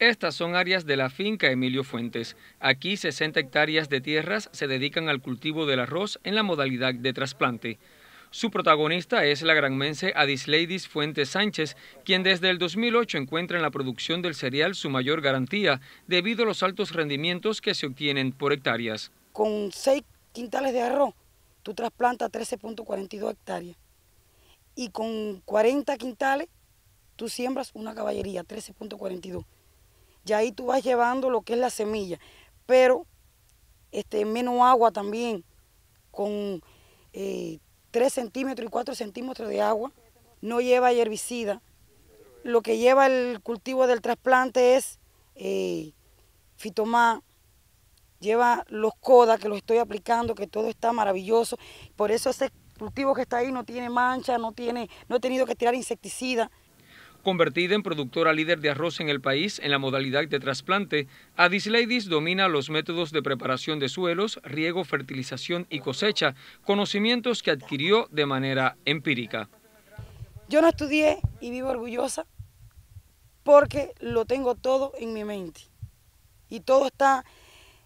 Estas son áreas de la finca Emilio Fuentes. Aquí 60 hectáreas de tierras se dedican al cultivo del arroz en la modalidad de trasplante. Su protagonista es la granmense Adisleidis Fuentes Sánchez, quien desde el 2008 encuentra en la producción del cereal su mayor garantía debido a los altos rendimientos que se obtienen por hectáreas. Con 6 quintales de arroz, tú trasplantas 13.42 hectáreas. Y con 40 quintales, tú siembras una caballería, 13.42 y ahí tú vas llevando lo que es la semilla, pero este, menos agua también, con 3 eh, centímetros y 4 centímetros de agua, no lleva herbicida. Lo que lleva el cultivo del trasplante es eh, fitomá, lleva los coda que los estoy aplicando, que todo está maravilloso. Por eso ese cultivo que está ahí no tiene mancha, no, tiene, no he tenido que tirar insecticida. Convertida en productora líder de arroz en el país en la modalidad de trasplante, ladies domina los métodos de preparación de suelos, riego, fertilización y cosecha, conocimientos que adquirió de manera empírica. Yo no estudié y vivo orgullosa porque lo tengo todo en mi mente y todo está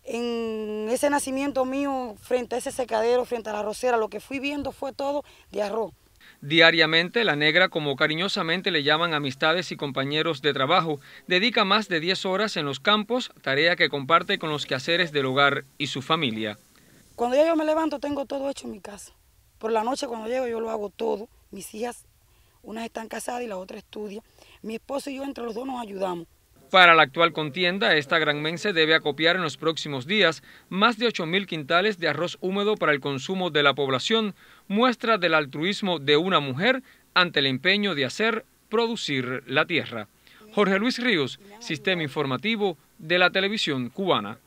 en ese nacimiento mío frente a ese secadero, frente a la arrocera. lo que fui viendo fue todo de arroz. Diariamente, la negra, como cariñosamente le llaman amistades y compañeros de trabajo, dedica más de 10 horas en los campos, tarea que comparte con los quehaceres del hogar y su familia. Cuando ya yo me levanto tengo todo hecho en mi casa. Por la noche cuando llego yo lo hago todo. Mis hijas, unas están casadas y la otra estudia. Mi esposo y yo entre los dos nos ayudamos. Para la actual contienda, esta gran mense debe acopiar en los próximos días más de 8.000 quintales de arroz húmedo para el consumo de la población, muestra del altruismo de una mujer ante el empeño de hacer producir la tierra. Jorge Luis Ríos, Sistema Informativo de la Televisión Cubana.